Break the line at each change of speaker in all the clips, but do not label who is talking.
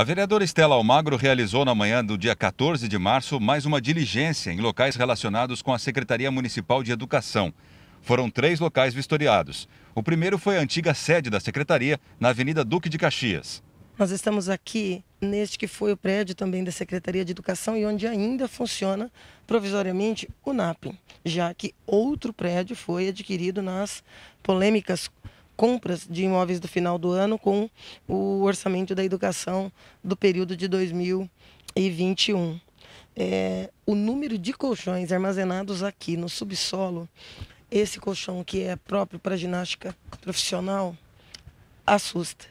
A vereadora Estela Almagro realizou na manhã do dia 14 de março mais uma diligência em locais relacionados com a Secretaria Municipal de Educação. Foram três locais vistoriados. O primeiro foi a antiga sede da secretaria, na Avenida Duque de Caxias. Nós estamos aqui neste que foi o prédio também da Secretaria de Educação e onde ainda funciona provisoriamente o NAP, já que outro prédio foi adquirido nas polêmicas compras de imóveis do final do ano com o orçamento da educação do período de 2021. É, o número de colchões armazenados aqui no subsolo, esse colchão que é próprio para ginástica profissional, assusta.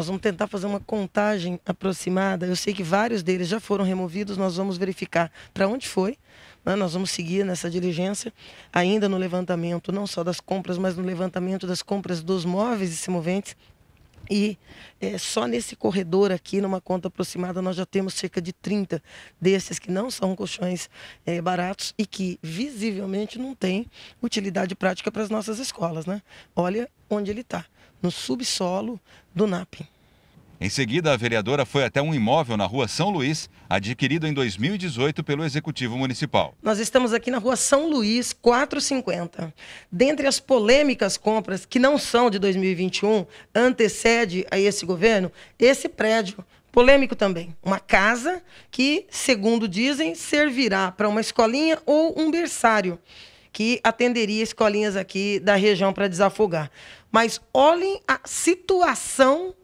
Nós vamos tentar fazer uma contagem aproximada. Eu sei que vários deles já foram removidos, nós vamos verificar para onde foi. Né? Nós vamos seguir nessa diligência, ainda no levantamento, não só das compras, mas no levantamento das compras dos móveis e se moventes. E é, só nesse corredor aqui, numa conta aproximada, nós já temos cerca de 30 desses que não são colchões é, baratos e que visivelmente não têm utilidade prática para as nossas escolas, né? Olha onde ele está no subsolo do NAP. Em seguida, a vereadora foi até um imóvel na rua São Luís, adquirido em 2018 pelo Executivo Municipal. Nós estamos aqui na rua São Luís 450. Dentre as polêmicas compras que não são de 2021, antecede a esse governo, esse prédio. Polêmico também. Uma casa que, segundo dizem, servirá para uma escolinha ou um berçário que atenderia escolinhas aqui da região para desafogar. Mas olhem a situação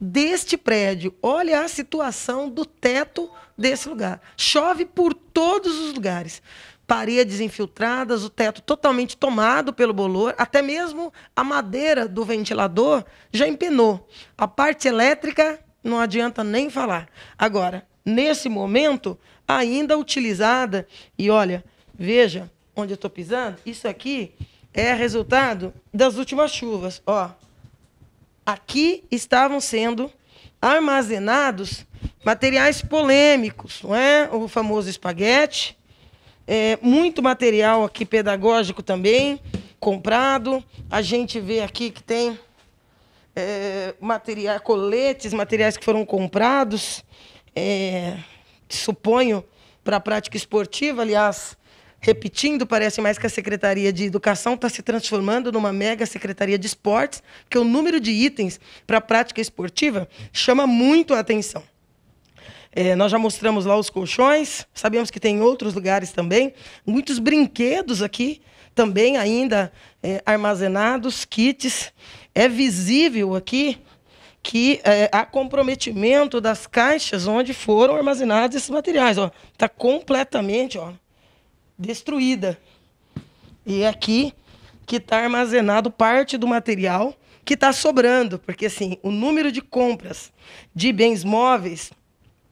deste prédio, olha a situação do teto desse lugar. Chove por todos os lugares. Paredes infiltradas, o teto totalmente tomado pelo bolor, até mesmo a madeira do ventilador já empenou. A parte elétrica não adianta nem falar. Agora, nesse momento, ainda utilizada, e olha, veja, onde eu estou pisando, isso aqui é resultado das últimas chuvas. Ó, aqui estavam sendo armazenados materiais polêmicos, não é? O famoso espaguete, é, muito material aqui pedagógico também comprado. A gente vê aqui que tem é, material, coletes, materiais que foram comprados, é, suponho para a prática esportiva, aliás repetindo, parece mais que a Secretaria de Educação está se transformando numa mega Secretaria de Esportes, porque o número de itens para a prática esportiva chama muito a atenção. É, nós já mostramos lá os colchões, sabemos que tem outros lugares também, muitos brinquedos aqui também ainda é, armazenados, kits. É visível aqui que é, há comprometimento das caixas onde foram armazenados esses materiais. Está completamente ó, destruída. E é aqui que está armazenado parte do material que está sobrando, porque assim, o número de compras de bens móveis,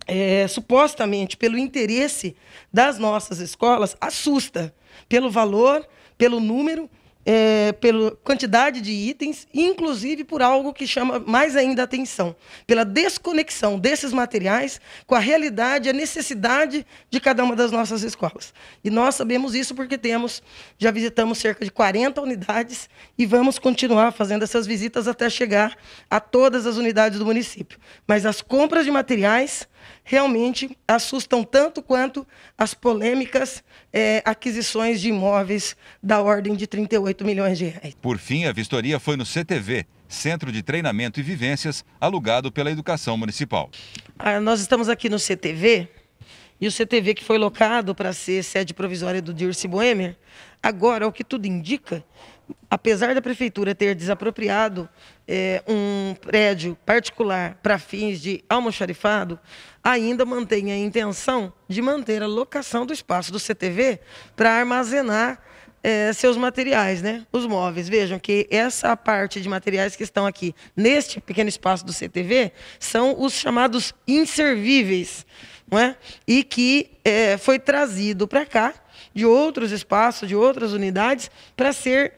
é, supostamente pelo interesse das nossas escolas, assusta pelo valor, pelo número é, pela quantidade de itens, inclusive por algo que chama mais ainda atenção, pela desconexão desses materiais com a realidade, a necessidade de cada uma das nossas escolas. E nós sabemos isso porque temos, já visitamos cerca de 40 unidades e vamos continuar fazendo essas visitas até chegar a todas as unidades do município. Mas as compras de materiais realmente assustam tanto quanto as polêmicas é, aquisições de imóveis da ordem de 38 milhões de reais. Por fim, a vistoria foi no CTV, Centro de Treinamento e Vivências, alugado pela Educação Municipal. Ah, nós estamos aqui no CTV, e o CTV, que foi locado para ser sede provisória do Dirce Boemer, agora, o que tudo indica, apesar da prefeitura ter desapropriado é, um prédio particular para fins de almoxarifado, ainda mantém a intenção de manter a locação do espaço do CTV para armazenar é, seus materiais, né? Os móveis. Vejam que essa parte de materiais que estão aqui neste pequeno espaço do CTV são os chamados inservíveis, não é? E que é, foi trazido para cá de outros espaços, de outras unidades, para ser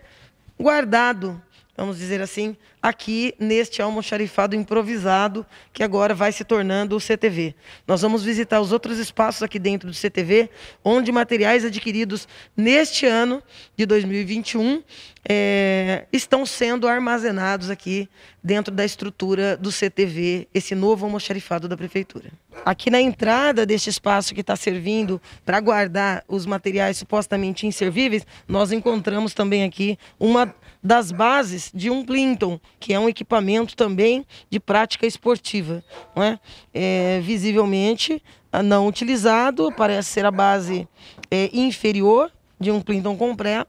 guardado, vamos dizer assim, aqui neste almoxarifado improvisado que agora vai se tornando o CTV. Nós vamos visitar os outros espaços aqui dentro do CTV, onde materiais adquiridos neste ano de 2021 é, eh, estão sendo armazenados aqui dentro da estrutura do CTV, esse novo almoxarifado da Prefeitura. Aqui na entrada deste espaço que está servindo para guardar os materiais supostamente inservíveis, nós encontramos também aqui uma das bases de um Clinton que é um equipamento também de prática esportiva. Não é? é visivelmente ah, não utilizado, parece ser a base é, inferior, de um Clinton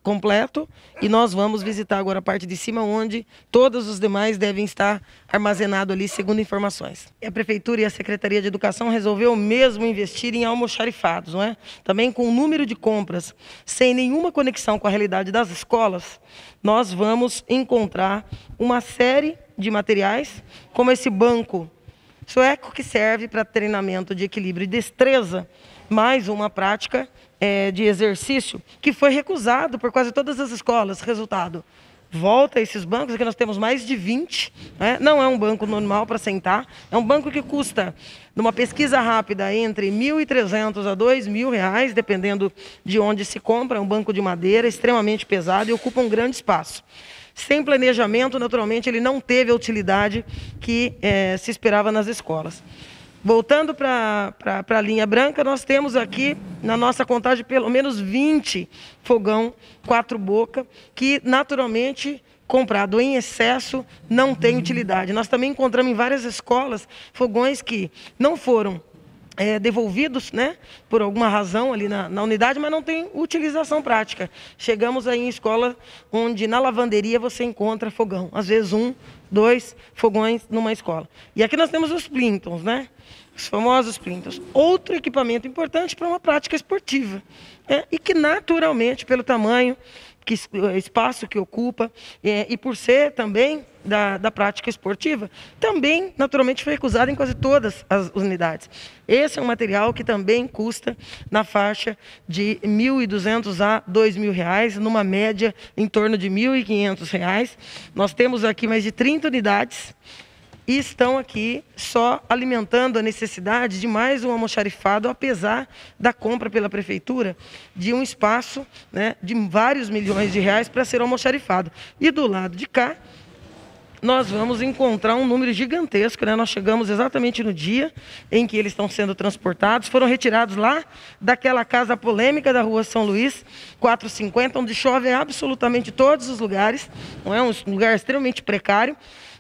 completo e nós vamos visitar agora a parte de cima onde todos os demais devem estar armazenados ali, segundo informações. A Prefeitura e a Secretaria de Educação resolveu mesmo investir em almoxarifados, não é? Também com o número de compras sem nenhuma conexão com a realidade das escolas, nós vamos encontrar uma série de materiais, como esse banco sueco que serve para treinamento de equilíbrio e destreza, mais uma prática é, de exercício, que foi recusado por quase todas as escolas. Resultado, volta esses bancos, aqui nós temos mais de 20, né? não é um banco normal para sentar, é um banco que custa, numa pesquisa rápida, entre R$ 1.300 a R$ 2.000, dependendo de onde se compra, é um banco de madeira extremamente pesado e ocupa um grande espaço. Sem planejamento, naturalmente, ele não teve a utilidade que é, se esperava nas escolas. Voltando para a linha branca, nós temos aqui na nossa contagem pelo menos 20 fogão quatro boca, que naturalmente comprado em excesso não tem utilidade. Nós também encontramos em várias escolas fogões que não foram é, devolvidos, né, por alguma razão ali na, na, unidade, mas não tem utilização prática. Chegamos aí em escola onde na lavanderia você encontra fogão, às vezes um, dois fogões numa escola. E aqui nós temos os plintons, né? Os famosos plintons. Outro equipamento importante para uma prática esportiva. Né? E que naturalmente, pelo tamanho que, eh, espaço que ocupa, é, e por ser também da, da prática esportiva, também naturalmente foi recusado em quase todas as unidades. Esse é um material que também custa na faixa de R$ 1.200 a R$ reais, numa média em torno de R$ 1.500. Nós temos aqui mais de 30 unidades e estão aqui só alimentando a necessidade de mais um almoxarifado, apesar da compra pela prefeitura de um espaço né, de vários milhões de reais para ser almoxarifado. E do lado de cá, nós vamos encontrar um número gigantesco, né? Nós chegamos exatamente no dia em que eles estão sendo transportados, foram retirados lá daquela casa polêmica da Rua São Luís, 450, onde chove absolutamente todos os lugares, não é um lugar extremamente precário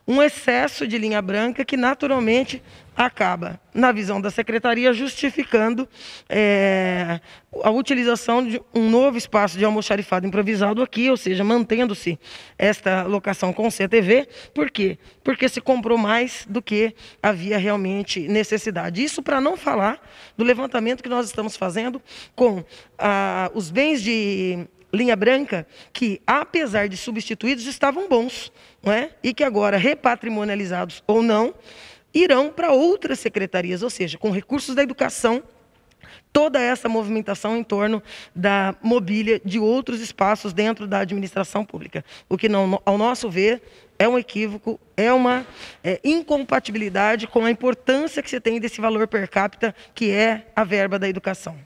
um excesso de linha branca que naturalmente acaba, na visão da secretaria, justificando é, a utilização de um novo espaço de almoxarifado improvisado aqui, ou seja, mantendo-se esta locação com CTV. Por quê? Porque se comprou mais do que havia realmente necessidade. Isso para não falar do levantamento que nós estamos fazendo com ah, os bens de linha branca, que, apesar de substituídos, estavam bons, não é? e que agora, repatrimonializados ou não, irão para outras secretarias, ou seja, com recursos da educação, toda essa movimentação em torno da mobília de outros espaços dentro da administração pública. O que, não, ao nosso ver, é um equívoco, é uma é, incompatibilidade com a importância que se tem desse valor per capita, que é a verba da educação.